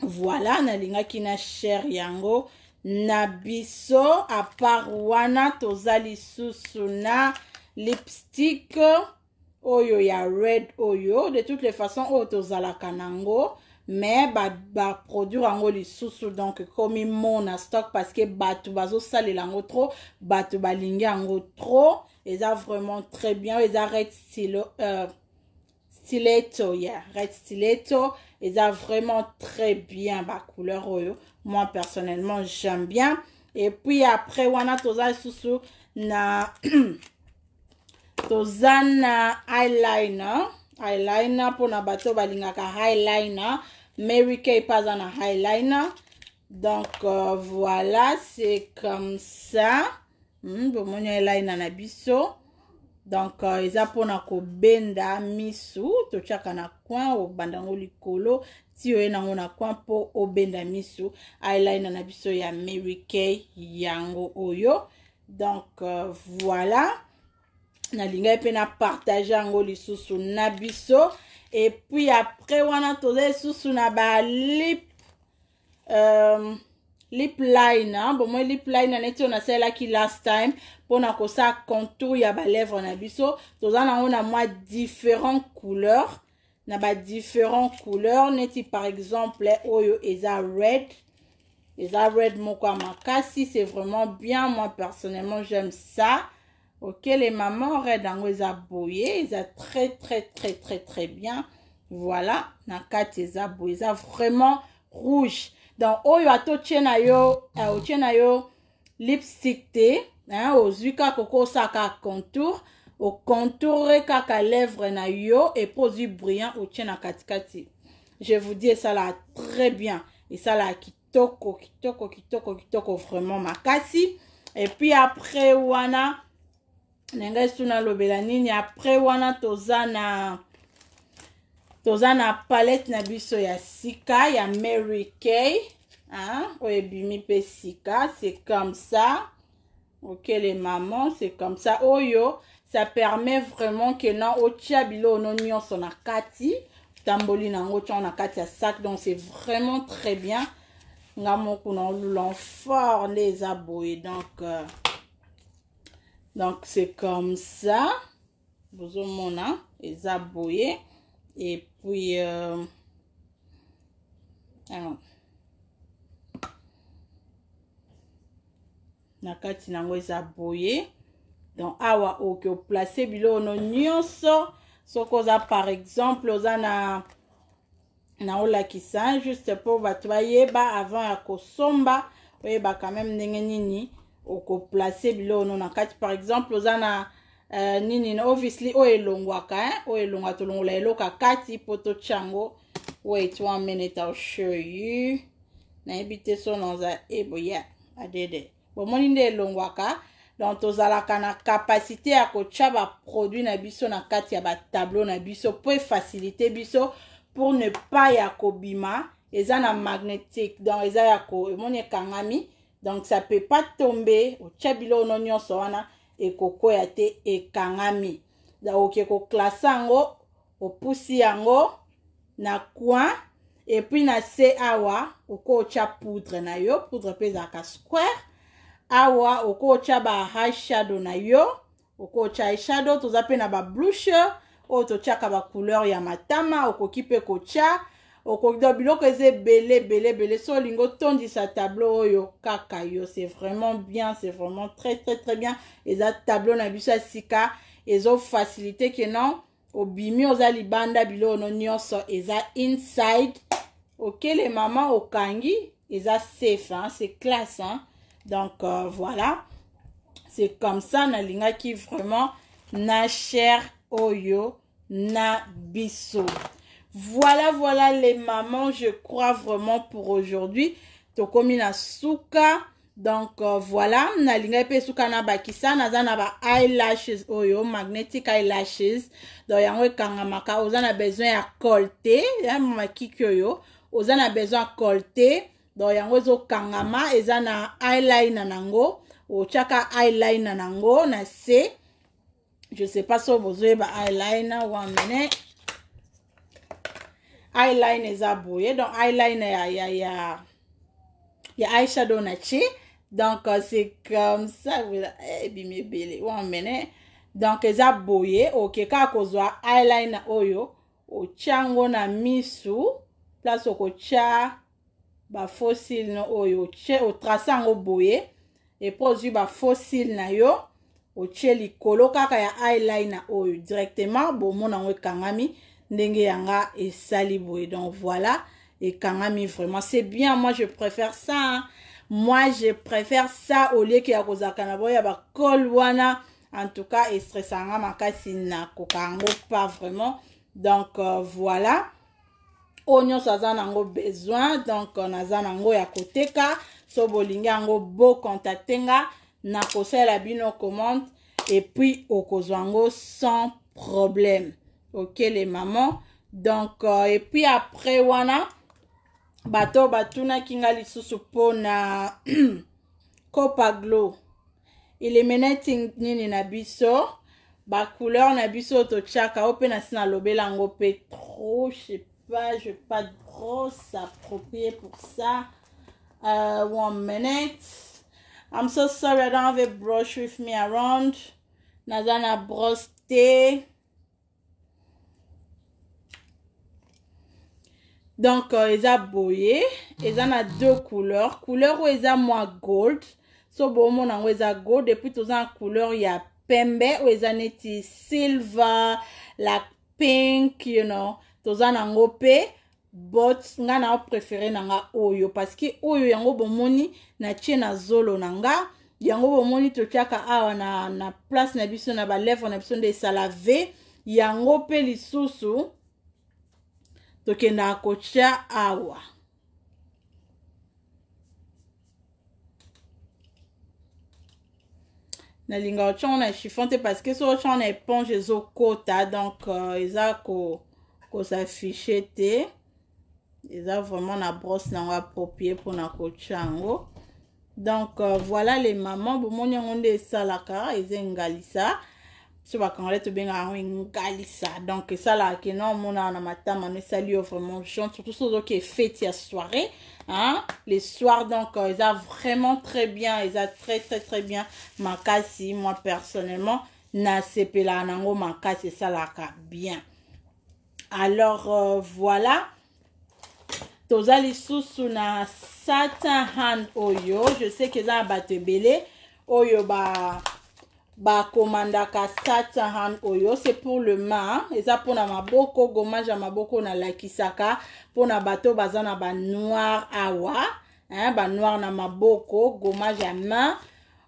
voilà nalingaki na chere yango na biso apart wana toza lisusu na lipstick oyo ya red oyo de toutes les façons oyo tozalaka nango me baproduire ba yango lisusu donc ekomi mo na stock parce que bato bazosalela yango trop bato balingi yango trop eza vraiment très bien eza red stilo, euh, stiletto ya yeah. red stiletto eza vraiment très bien bacouleur oyo moi personnellement j'aime bien et puis après wana toza lisusu na [CLEARS THROAT] toza na eyeliner eyeliner mpona bato oyo balingaka eyeliner mary kay mpe aza na eyeliner donc euh, voilà c'est comme ça mm, bomoni eyeliner na biso donc euh, eza mpona kobenda misu totiaka na coin obanda yango likolo ti oye nango na coin mpo obenda misu eyeliner na biso ya mary kay yango oyo donc euh, voilà nalingi ye mpe napartage yango lisusu na biso epuis après wana toza lisusu na balip um, lip line euh, bomoi lip line neti oyo nasalelaki last time mpona kosala contour ya balèvre na biso toza nango na mwa différent couleur na badifferent couleur neti par exemple oyo eza red eza red moko ya makasi c'est vraiment bien moi personnellement j'aime ça okelema more yango eza boye eza très très très très très bien voilà oh, na kati eza boye eza vraiment rouge donc oyo ata otie na yo otie na yo lipstick te ozwi kaka okosaka contour ocontoure kaka lèvre na yo epo ozwi brillant otie na katikati je vous dis esalaka très bien esalaka kitoko kitoko kitoko kitoko vraiment makasi epuis après wana na ngai su nalobela nini apres wana toza na toza na palette na biso ya sika ya mary kay ah, oyo ebimi mpe sika c'est comme ça okelema okay, mo c'est comme ça oyo ça permet vraiment ke na otia bilono nyonso na kati tamboli nango tiango na kati ya sac donc c'est vraiment très bien nga moko na olula fort nde eza boye donc euh, donc c'est comme ça bozomona eza boye epuis euh, alors na kati nango eza boye donc awa ah, oke oplace bilono nyonso soki oza par exemple oza na na olakisa juste mpo bato bayeba avant ya kosomba oyeba quand même ndenge nini okoplace biloko no na kati par exemple oza na uh, nini na obviously oyo elongwaka eh? oyo elongwaka tolongola eloko kati mpo totya yango wait one minute ill show you nayebi te so naza eboya eh, adede bomoni nde elongwaka donc tozalaka na kapasité ya kotya baproduit na biso na kati ya batableau na biso mpo efasilite biso pour ne pas ya kobima eza na magnétique donc eza ya ko emoni ekangami donc ça peut pas tomber otia biloko nyonso wana ekokwea te ekangami oke koklase yango opusi yango na coin epui na se awa oko otya poudre na yo poudre mpe ezalaka square awa oko otya ba eyeshadow na yo oko otya eyeshadow toza mpe na bablushe oyo totiaka bacouleur ya matama okoki mpe kotya okokia biloko eza ebele ebele ebele so olingi otondisa tableau oyo kaka yo c'est vraiment bien c'est vraiment très très très bien eza tableau na biso ya sika ezofacilite ke non obimi oza libanda bilono nyonso eza inside okelema ma okangi eza safe hein? c'est classe hein? donc euh, voilà c'est comme ça nalingaki vraiment na chere oyo na biso Voilà, voilà les mamans, je crois vraiment pour aujourd'hui. tokomi na suka donc uh, voilà nalingai mpe suka nabakisa naza na ba eyelashes oyo magnetic eyelashes donc yango ekangamaka oza na besoin ya col te ya makiki oyo oza na besoin ya col te donc yango ezokangama eza na eyeline nango otyaka eyeline nango na se je sais pas so bozoyeba eyeline one minute eyeliner eza boye donc eyeliner ya ya ya ya eyeshadow na tie donc euh, c'est comme ça ebimi eh, ebele wamene donc eza boye oke kaka kozwa eyeliner oyo otia yango na misu place okotia bafossile no oyo otrace yango boye epo ozwi bafossile na yo otie likolo kaka ya eyeliner oyo directement bomona yango ekangami ndenge yanga esali boye donc voilà ekangami vraiment c'est bien moi je préfère ça hein. moi je préfère ça au lieu ke ya kozalaka na boyo ya bakole wana en tout cas estresanga makasi nakoka yango pas vraiment donc euh, voilà oyo nyonso aza nango besoin donc euh, naza nango ya koteka so bolingi yango bokontakte nga nakosalela bino commande epuis okozwa yango sans problème ok les mamans donc euh, et puis après wana bato oyo batunaki nga lisusu mpona [CLEARS THROAT] copa glo eliminati nini na biso bacouleur na biso oyo totiaka oyo mpe na si nalobela yango mpe trop je pas je pas trop s'approprier pour ça uh, one minute i'm so sorry i don't have a brush with me around naza na brosse te donc euh, eza boye eza na deux couleurs couleur oyo eza mwa gold so boomona yango eza gold epui toza na couleur ya pembe oyo eza neti silver la pink you know toza nango mpe bot nga nao préféré na nga oyo parceke oyo yango bomoni natie na zolo na nga yango bomoni totiaka awa na, na place na biso na balèvre na biso nde esala v yango mpe lisusu tokendaka kotia awa nalingaka otia ngo na chiffon te parceke so otia ngo na éponge ezokota donc uh, eza kozafishe ko te eza vraiment na brosse nango aproprie mpona kotia yango donc uh, voilà le mama bomoni yango nde esalaka eza engalisa so bakanga le tobengaka yango engokalisa donc esalaka kena omona na matama no esali yo oh, vraiment chance surtout so ozoki efeti ya soirée hein? les soirs donc euh, eza vraiment très bien eza très très très bien makasi moi personnellement nasepelaka nango makasi esalaka bien alors euh, voilà toza lisusu na satan hand oyo je sais ke eza na bato ebele oyo ba bakomandaka satan oyo c'est pour le ma eza mpona maboko gomage ya maboko nalakisaka mpona bato baza na banoir awa hein, banoir na maboko gomage ya main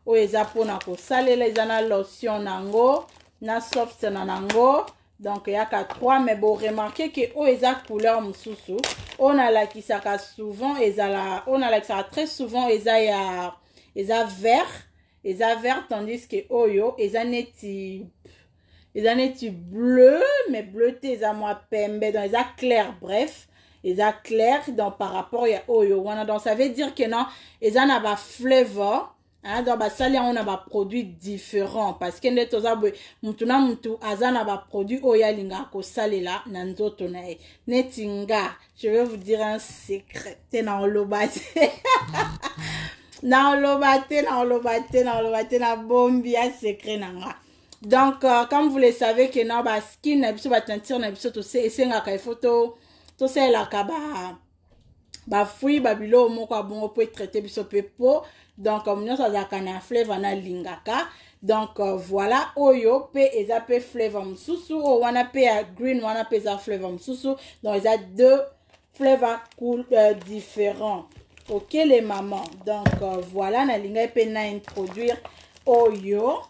oyo eza mpona kosalela eza na lotion na yango na soft na yango donc eyaka 3 mais boremarke ke oyo eza couleur mosusu oyo nalakisaka souvent ezala oyo nalakisaka très souvent eza ya eza vert eza vert tandis ke oyo eza neti eza neti bleu mais bleu te eza mwa pembe donc eza clair bref eza clair donc par rapport ya oyo wana donc ça veut dire ke non eza na baflavor hein, donc basali yango na baproduit différent parce que nde toza boye mutu na mutu aza na baproduit oyo alingaka kosalela na nzoto na ye neti nga je vais vous dire un secret te na oloba te [LAUGHS] naoloba te naoloba te naoloba te nabombi ya secret na nga donc euh, comme vous le savez ke na baskin na biso batentire na biso esengaka ifo e tosalelaka ba bafui babiloko moko ya bongo mpo etraite biso mpe po donc um, nyonso azalaka na fleva nalingaka donc uh, voilà oyo mpe eza mpe fleva mosusu oyo wana mpe ya green wana mpe eza fleva mosusu donc eza deux fleva cool, euh, différent okelemama donc euh, voilà nalingai mpe na introduire oyo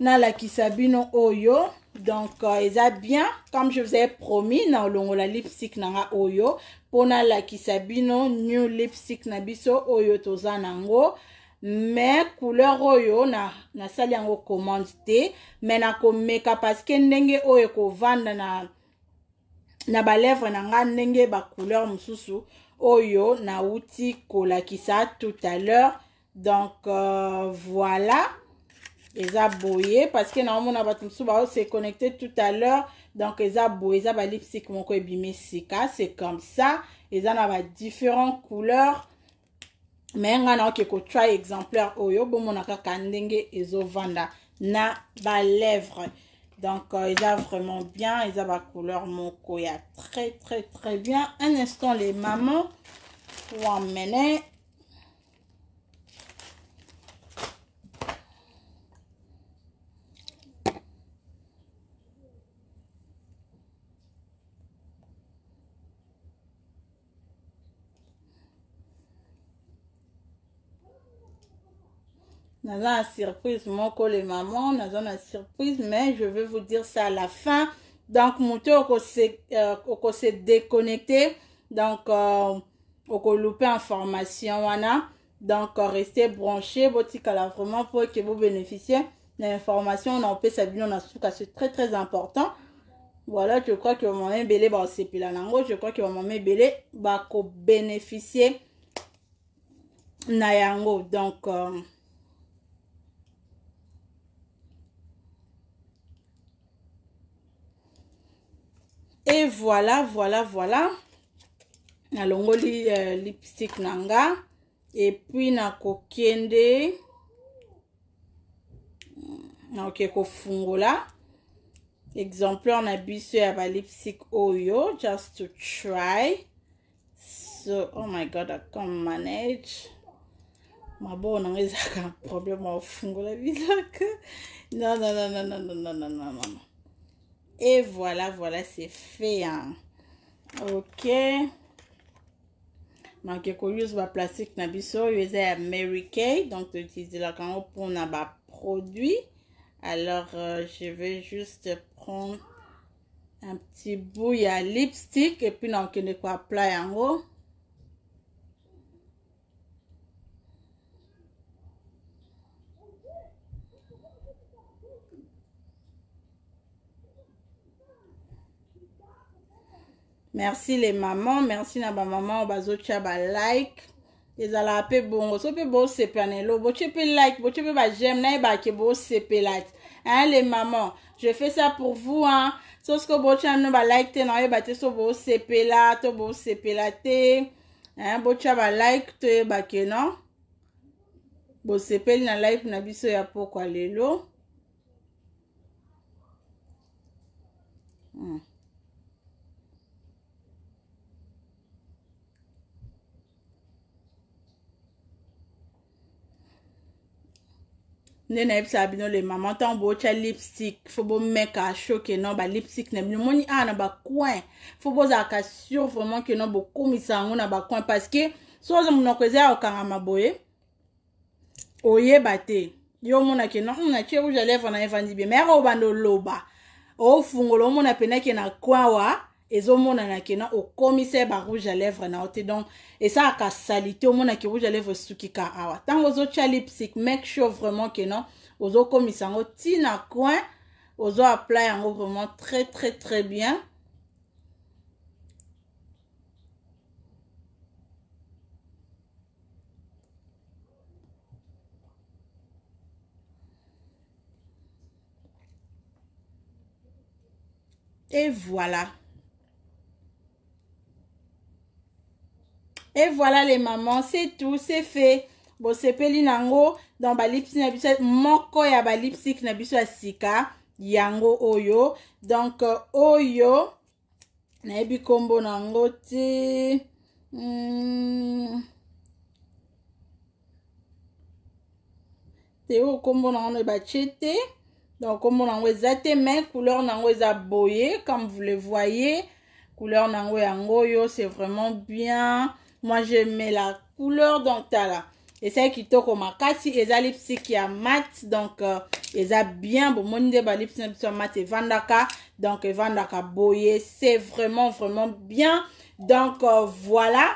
nalakisa bino oyo donc euh, eza bien comme je vous ai promis naolongola lipstick na nga oyo mpo nalakisa bino new lipstick na biso oyo toza nango mais couleur oyo nasali na yango commande te mais nakomeka parceke ndenge oyo ekovanda na, na balèvre na nga ndenge bacouleur mosusu oyo nauti kolakisa tout à l'heure donc euh, voilà eza boye parce que naomona bato mosusu baose connecte tout à l'heure donc eza boye eza balipstique moko ebimi sika c'est comme ça eza na badifférent couleur me nga naoke kotry exemplaire oyo bomona kaka ndenge ezovanda na balèvre Donc, euh, ils il a vraiment bien. Il a la couleur moko. Il a très, très, très bien. Un instant, les mamans. Pour emmener naza na surprise moko le maman naza na surprise mais je vais vous dire ça à la fin donc moto okose euh, déconnecte donc euh, okolupe information wana donc euh, reste branché botikala vraiment po eke bobénéficie na information na opesa bino na suka c'est très très important voilà je crois que bamama ebele baosepela nango je crois que bamama ebele bakobénéficie na yango donc euh, et voilà voilà voilà nalongoli euh, lipstick na nga epuis nakokende nakoki kofungola exemplaire na biso ya balipstick oyo just to try so oh my god i can manage maboko nanga ezalaka problème ya kofungola bilaka non non non non non non non non non et voilà voilà c'est fait hein. ok make koliusa baplastique na biso oyo eza ya mary kay donc toutiliselaka yango mpona baproduit alors euh, je vais juste prendre un petit bout ya lipstick epuis nakokende koapla yango merci les mamans merci na bamama oyo bazotia balike ezalaka mpe bongo so mpe bosepa na elo botie mpe like botie mpe bageme nayebake bosepela ti hein les mamans je fais ça pour vous hein so sikoyo botia mino balike te naoyeba te so bosepela to bosepela te hein botia balike toyebake non bosepeli na life na biso ya pokwa lelo hmm. ne na yebi so abino lo mama ntango bootya lipstick fo bomɛ ka sho ke non balipstick na bino omoni awa na bacoin fo bozalaka sur vraiment ke non bokomisa yango na bacoin parce ke so oza monoko eza ya kokangama boye oyeba te yo omona ke non natie rouge à lèvre na evandi bien ma yaka obanda oloba ofungola omona mpena ke na coin wa ezomonana ke na okomisa ye barouge a lèvre na yo te donc esalaka sali te omonaki rouge a lèvre esukika awa ntango ozotya lipsik make sure vraiment ke non ozokomisa yango ntina coin ozoapply yango vraiment très très très bien Et voilà. et voilà les mamans c'est tout c'est fait bosepeli nango donc balipsiki na biso moko ya balipsiki na biso ya sika yango oyo donc oyo nayebi nkombo nango te mm. te oyo nkombo nango no ebatie te donc nkombo nango eza te mais couleur nango eza boye comme vous le voyez couleur nango yango oyo c'est vraiment bien moi j'aimela couleur dentala eza kitoko makasi eza lipstick ya mat donc euh, eza bien bomoni nde balipstick na biso ya mat evandaka donc evandaka boye c'est vraiment vraiment bien donc euh, voilà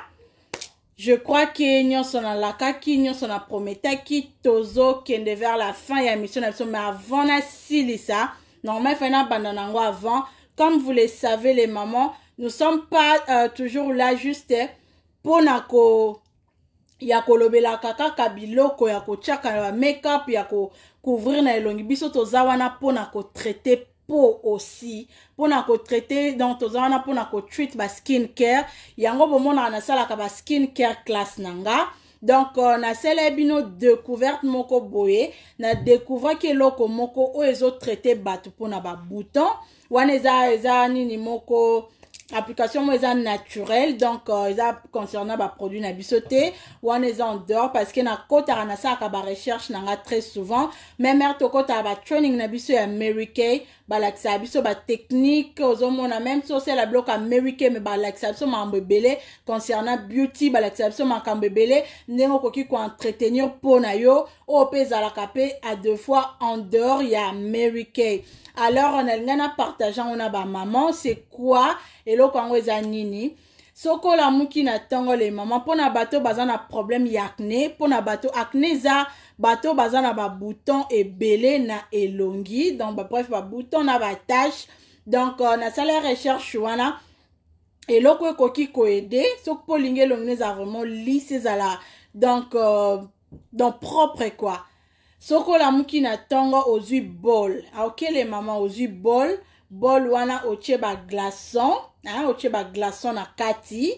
je crois ke nyonso nalakaki nyonso naprometaki tozokende vers la fin ya émission na biso mais avant nasilisa normalement efai nabanda nango avant comme vous le savez les mamans nous sommes pas euh, toujours là juste mpo na ko ya kolobelaka kaka biloko ya kotiaka na bamakeup ya kocouvrir na elongi biso toza wana mpona kotraite po aussi mpona kotraite donc toza wana mpona kotreat baskin care yango bomonaka nasalaka baskin care classe na nga donc euh, nasala bino découverte moko boye na découvraki eloko moko oyo ezotraite bato mpona babouton wana eza eza nini moko application mo eza naturel donc euh, eza concernant baproduit na biso te wana eza en dehors parce que nakotaka nasalaka barecherche na nga très souvent memere tokotaka batraining na biso ya mary kay balakisaka biso batechnique ozomona meme so osala biloko amérike me balakisaka biso makambo ebele concernant beauty balakisaka biso makambo ebele ndenge okoki koentretenir mpo na yo oyo mpe ezalaka mpe a deux fois en dehors ya mérike alors nalingai na partage yango na bamaman c'est quoi eloko yango eza nini soki olamuki na ntongo le mama mpo na bato baza na problème ya acne mpo na bato acne eza bato baza na babouton ebele na elongi donc babref babouton na batashe donc uh, nasala recherche wana eloko ekoki koede soki mpo olingi elongi no ezala vraiment lise ezala donc uh, donc propre quoi soki olamuki na ntongo ozwi bol aokelema ma ozwi bol bol wana otie baglaçon otie baglaçon na kati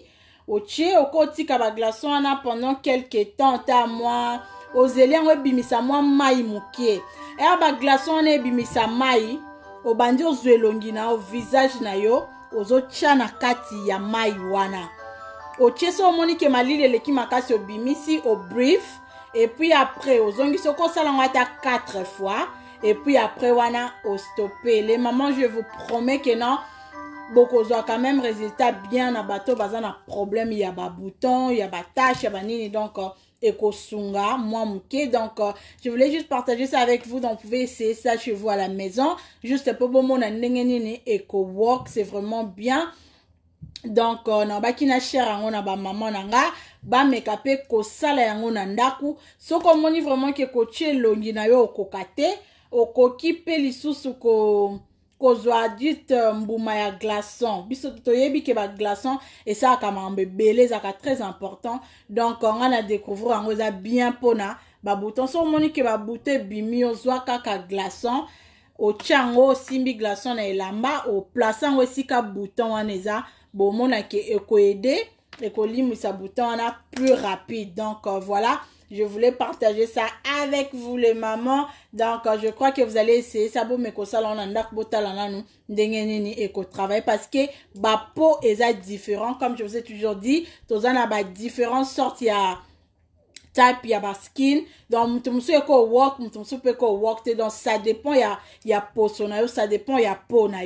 otie okotika baglaçon wana pendant quelque temps ta mwa ozeli yango ebimisa mwa mai moke eya baglason wana ebimisa mai obandi ozwa elongi na yo visage na yo ozotya na kati ya mai wana otie so omoni ke malili eleki makasi obimisi obrief epuis après ozongisi okosala yango ata 4 fois epuis après wana ostope le maman je vous promets ke non bokozwa quand même résultat bien na bato baza na problème ya babouton ya batache ya banini donc sunga, moi Mouké. Donc, je voulais juste partager ça avec vous. Donc, vous pouvez essayer ça chez vous à la maison. Juste pour bon Eko Walk, c'est vraiment bien. donc euh, on na babaki na shere on na maman, bameka ko yango na ndaku. So, moni vraiment ke yo ko kozwa dit euh, mbuma ya glaçon biso toyebi ke baglaçon esalaka makambo ebele ezalaka très important donc nga na découvrir yango eza bien mpona babouton so omoni ke babuto ebimi ozwa kaka glaçon otia yango osimbi glaçon na elamba oplace yango esika bouton wana eza bomona ke ekoede ekolimwisa bouton wana plus rapide donc euh, voilà je voulais partager ça avec vous les mamans donc euh, je crois que vous allez essayer ça bo meko salana ndako botala nanu ndenge nini ekotravaille parce que bapo eza différent comme je vous ai toujours dit toza na ba différentes sortes ya type ya ba skin donc mtu msu ko work mtu msu ça ko work donc ça dépend ya ya poso na yo ça dépend ya po na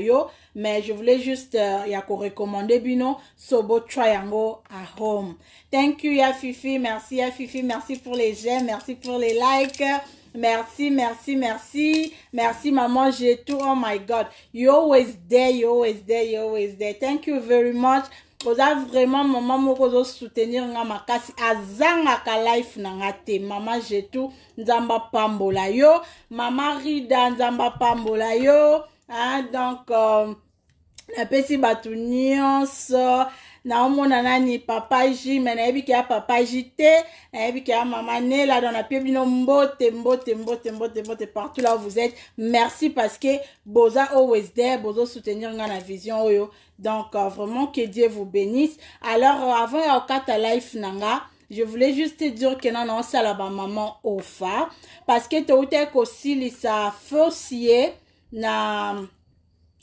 mais je voulais juste euh, a ko recommander bino sobo try at home thank you ya fifi merci ya fifi merci pour les j'aime merci pour les likes Merci, merci, merci. Merci, maman. J'ai tout. Oh my God. You're always there. You're always there. You're always there. Thank you very much. oza vraiment mama moko ozosoutenir nga makasi azangaka life na nga te mama jetu nzambe apambola yo mama rida nzambe apambola yo ah, donc euh, napesi bato nyonso naomona nani papa j me nayebi ke ya papa j te nayebi ke ya mama nela don napie bino mbote mbote mbote mbote mbote partout là vous êtes merci parce que boza always there bozosoutenir nga na vision oyo Donc, euh, vraiment, que Dieu vous bénisse. Alors, euh, avant, il y a Okata Life Nanga. Je voulais juste te dire que non, non, ça là maman Ofa. Parce que tout est aussi, lisa fossier na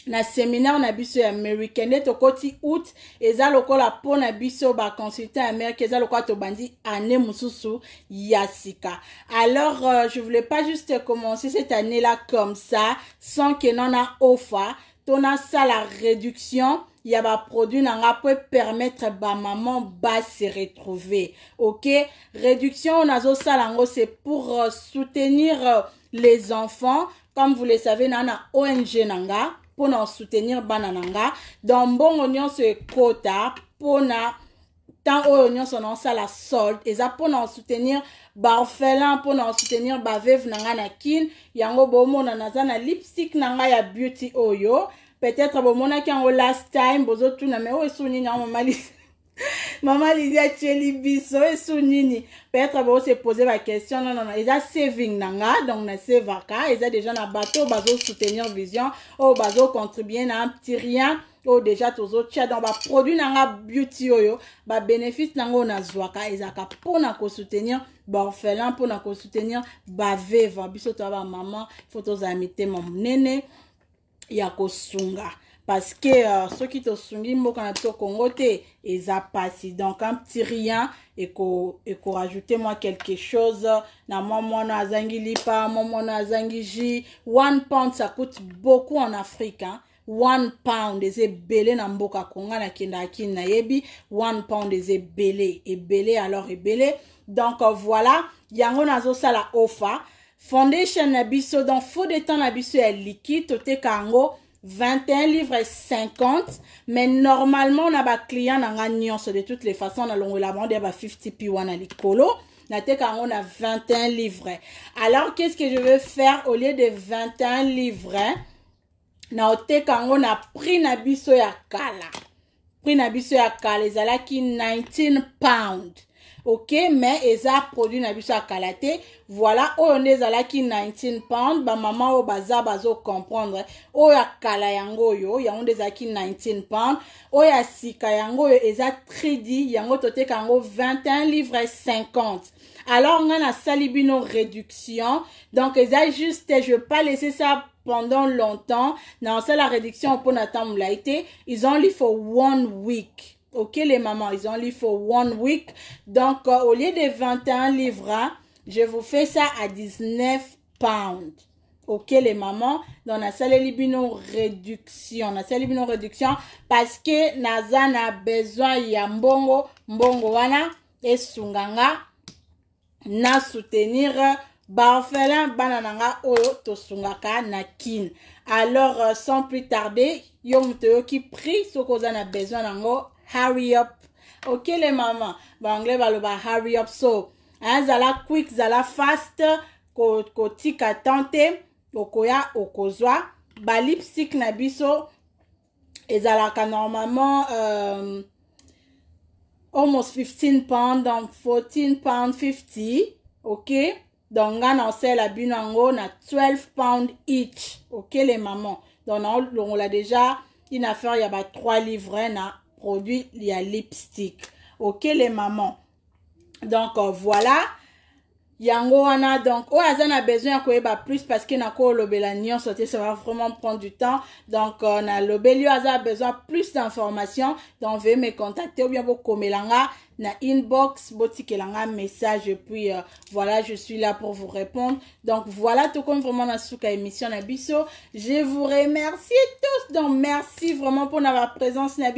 na séminaire na biso ya américain nde tokoti out eza lokola mpona biso baconsultant ya amérique eza lokola tobandi année mosusu ya sika alors euh, je voulais pas juste commencer cette année là comme ça sans que nana ofa tonasala réduction ya baproduit na nga mpo epermettre bamaman base retrouve ok réduction oyo nazosala yango c'est pour euh, soutenir euh, les enfants comme vous le savez na na ong na nga mpona soutenir bana na nga donc mbongo nyonso ekota mpona ntango oyo nyonso naosala solde eza mpona osoutenir baorphelin mpona osoutenir baveve na ngai na kine yango bomona naza na lipstick na ngai ya beauty oyo peut-être bomonaki yango last time bozotuna mai oyo esoni nyango mamalisa [LAUGHS] mama lizi atyeli biso esu nini peut-être baosepose baquestion non non eza saving na nga donc nasevaka eza déjà na bato oyo bazosoutenir vision oyo oh, bazocontribue na un petit rien oyo oh, déjà tozotia donc baproduit na nga beauty oyo oh, babénéfice nango oyo nazwaka ezalaka mpona kosoutenir baorphelin mpona kosoutenir baveva biso toya bamama fo tozala mitema monene ya kosunga parce que uh, soki tosungi mboka na biso kongo te eza mpasi donc un petit rien ekorajoute mwa quelque chose na mwa mwana azangi lipa mwa mwana azangi jus one pound ça coûte beaucoup en afrique hein? one pound eza ebele na mboka konga nakendaka kini nayebi one pound eza ebele ebele alors ebele donc euh, voilà yango nazosala ofa foundation na biso donc faux de temps na biso ya liki toteka yango 21 livres et 50 mais normalement na baclient na nga nyonso de toutes les façons nalongola bango nde ya ba 50 pi wana likolo nateka yango na 21 livres alors qu'est ce que je veux faire au lieu de 21 livres naoteka yango na prix na biso ya kala prix na biso ya kala ezalaki 19 pound ok mais eza produit na biso ya kala te voilà oyo nde ezalaki 19 pound bamama oyo baza bazocomprendre oyo ya kala yango oyo yango nde ezalaki 19 pound oyo ya sika yango oyo eza tridi yango toteka yango 21 livre 50 alors nga nasali bino réduction donc eza juste je pas laisser ça pendant longtemps na osala réduction mpona ntango molai te ils ont li for one week ok les mamans ils ont livre for one week donc euh, au lieu de 21 livres hein, je vous fais ça à 19 pounds ok les mamans donc nasaleli bino réduction nasaleli bino réduction parce que naza na besoin ya mbongo mbongo wana esunga nga na soutenir euh, baorphelin bana na nga oyo tosungaka na kine alors euh, sans plus tarder yo moto oyoki prix soki oza na besoin nango hurry up okele mama banglais baloba hurry up so hein, zala quick zala fast kotika ko tan te okoya okozwa balipsik na biso ezalaka normalement euh, almost 15 pound donc 14 pound 50 ok donc nga na osala bino yango na 12 pound each ok les mamans donc naolongola déjà une affaire ya ba 3 livre na produit il y a lipstick. Ok les mamans. Donc euh, voilà. yango a donc o oh, hasard na besoin il pas plus parce que nion ça va vraiment prendre du temps donc euh, on le a besoin plus d'informations donc veuillez me contacter ou bien vous là na inbox langa message et puis euh, voilà je suis là pour vous répondre donc voilà tout comme vraiment na souka émission na je vous remercie tous donc merci vraiment pour la présence na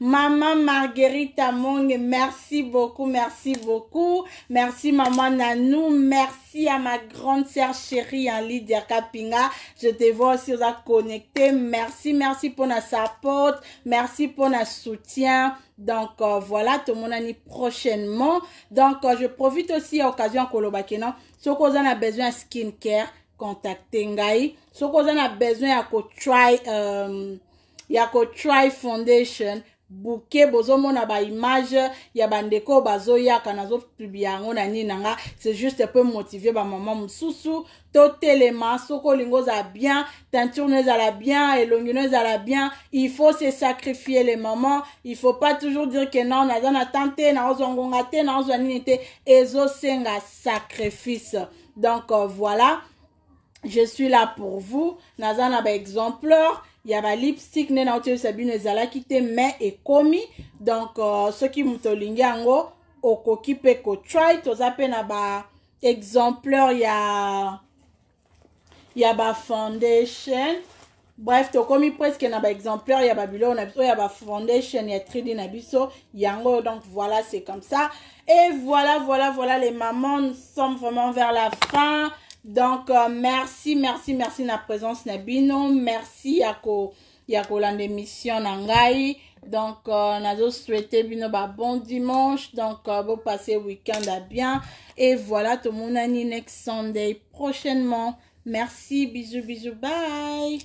maman Marguerite Among merci beaucoup merci beaucoup merci maman Nanou merci à ma grande sœur chérie en hein, leader Kapinga je te vois aussi à connecter merci merci pour na support merci pour na soutien donc euh, voilà tomonani prochainement donc euh, je profite aussi ya occasion ya koloba kena soki oza na besoin ya skin care contacte ngai soki oza na besoin ya kotry um, ya kotry foundation buke bozomona baimage ya bandeko oyo bazoyaka nazopibia yango na nini na nga c'est juste mpe motive bamama mosusu totelema soko olingi ozala bien teinture no ezala bien elongi no ezala bien il faut se sacrifier les mamans il faut pas toujours dire ke non naza na tan te naozwa ngonga te naozwa nini te ezosenga sacrifice donc euh, voilà je suis là pour vous naza na baexempleur ya balipstick nde nauti oyebisa bino ezalaki te me ekomi donk uh, soki moto olingi yango okoki mpe kotry toza mpe na baexemplaire ya ya bafoundation bref tokomi presque na baexemplaire ya babiloko na biso oyo ya bafoundation ya 3d na biso yango donc voilà c'est comme ça et voilà voilà voilà les mamans nous sommes vraiment vers la fin donc uh, merci merci merci na présence na bino merci ya ko ya kolanda émission na ngai donc uh, nazosouete bino babon dimanche donc uh, bopasse week-end ya bien et voilà tomonani next sunday prochainement merci bisous bisous bye